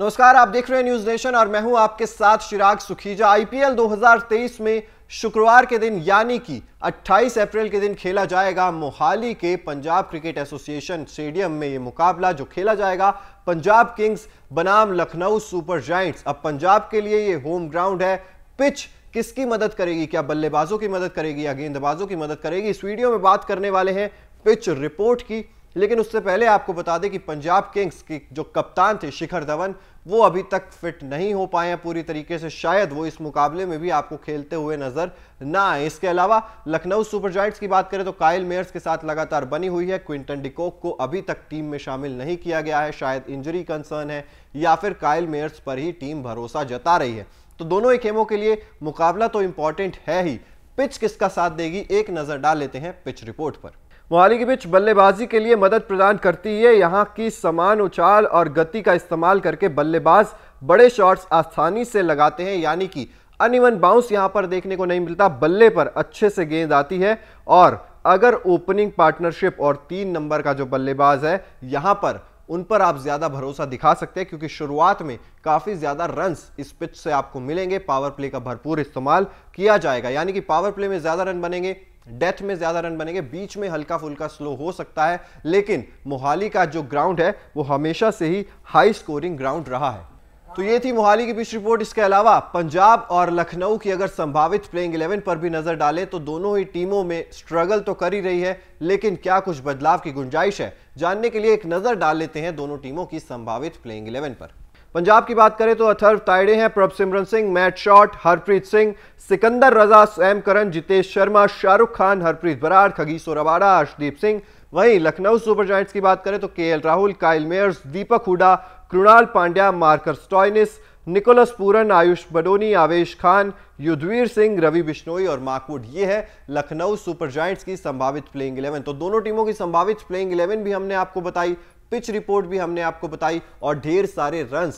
नमस्कार आप देख रहे हैं न्यूज नेशन और मैं हूं आपके साथ चिराग सुखीजा आईपीएल 2023 में शुक्रवार के दिन यानी कि 28 अप्रैल के दिन खेला जाएगा मोहाली के पंजाब क्रिकेट एसोसिएशन स्टेडियम में ये मुकाबला जो खेला जाएगा पंजाब किंग्स बनाम लखनऊ सुपर जाइंट्स अब पंजाब के लिए ये होम ग्राउंड है पिच किसकी मदद करेगी क्या बल्लेबाजों की मदद करेगी या गेंदबाजों की मदद करेगी इस वीडियो में बात करने वाले हैं पिच रिपोर्ट की लेकिन उससे पहले आपको बता दें कि पंजाब किंग्स के जो कप्तान थे शिखर धवन वो अभी तक फिट नहीं हो पाए हैं पूरी तरीके से शायद वो इस मुकाबले में भी आपको खेलते हुए नजर ना आए इसके अलावा लखनऊ सुपर जॉइंट्स की बात करें तो कायल मेयर्स के साथ लगातार बनी हुई है क्विंटन डिकोक को अभी तक टीम में शामिल नहीं किया गया है शायद इंजरी कंसर्न है या फिर कायल मेयर्स पर ही टीम भरोसा जता रही है तो दोनों ही खेमों के लिए मुकाबला तो इंपॉर्टेंट है ही पिच किसका साथ देगी एक नजर डाल लेते हैं पिच रिपोर्ट पर मोहाली के बीच बल्लेबाजी के लिए मदद प्रदान करती है यहाँ की समान उछाल और गति का इस्तेमाल करके बल्लेबाज बड़े शॉट्स आसानी से लगाते हैं यानी कि अनिवन बाउंस यहाँ पर देखने को नहीं मिलता बल्ले पर अच्छे से गेंद आती है और अगर ओपनिंग पार्टनरशिप और तीन नंबर का जो बल्लेबाज है यहाँ पर उन पर आप ज्यादा भरोसा दिखा सकते हैं क्योंकि शुरुआत में काफी ज्यादा रन इस पिच से आपको मिलेंगे पावर प्ले का भरपूर इस्तेमाल किया जाएगा यानी कि पावर प्ले में ज्यादा रन बनेंगे डेथ में ज्यादा रन बनेंगे बीच में हल्का फुल्का स्लो हो सकता है लेकिन मोहाली का जो ग्राउंड है वो हमेशा से ही हाई स्कोरिंग ग्राउंड रहा है तो ये थी मोहाली की पिच रिपोर्ट इसके अलावा पंजाब और लखनऊ की अगर संभावित प्लेइंग 11 पर भी नजर डालें तो दोनों ही टीमों में स्ट्रगल तो कर ही रही है लेकिन क्या कुछ बदलाव की गुंजाइश है जानने के लिए एक नजर डाल लेते हैं दोनों टीमों की संभावित प्लेइंग 11 पर पंजाब की बात करें तो अथर्व ताइडे हैं Prabhsimran Singh Matt Short Harpreet Singh Sikandar Raza Sam Curran Jitesh Sharma Shahrukh Khan Harpreet Brar Kagiso सोरावाड़ा अर्शदीप सिंह वहीं लखनऊ सुपर जायंट्स की बात करें तो K L Rahul Kyle Mayers Deepak Hooda Krunal Pandya Marcus Stoinis Nicholas Pooran Ayush Badoni Avesh Khan Yudhvir Singh Ravi Bishnoi और माकवुड ये है लखनऊ सुपर जायंट्स की संभावित प्लेइंग इलेवन तो दोनों टीमों की संभावित प्लेइंग इलेवन भी हमने आपको बताई पिच रिपोर्ट भी हमने आपको बताई और ढेर सारे रन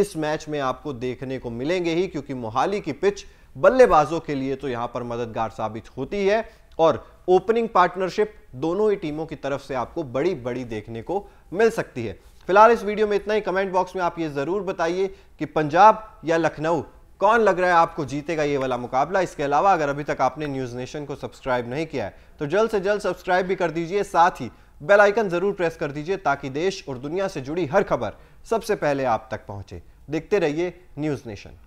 इस मैच में आपको देखने को मिलेंगे ही क्योंकि मोहाली की पिच बल्लेबाजों के लिए तो यहां पर मददगार साबित होती है और ओपनिंग पार्टनरशिप दोनों ही टीमों की तरफ से आपको बड़ी बड़ी देखने को मिल सकती है फिलहाल इस वीडियो में इतना ही कमेंट बॉक्स में आप ये जरूर बताइए कि पंजाब या लखनऊ कौन लग रहा है आपको जीतेगा ये वाला मुकाबला इसके अलावा अगर अभी तक आपने न्यूज नेशन को सब्सक्राइब नहीं किया है तो जल्द से जल्द सब्सक्राइब भी कर दीजिए साथ ही बेल आइकन जरूर प्रेस कर दीजिए ताकि देश और दुनिया से जुड़ी हर खबर सबसे पहले आप तक पहुंचे देखते रहिए न्यूज नेशन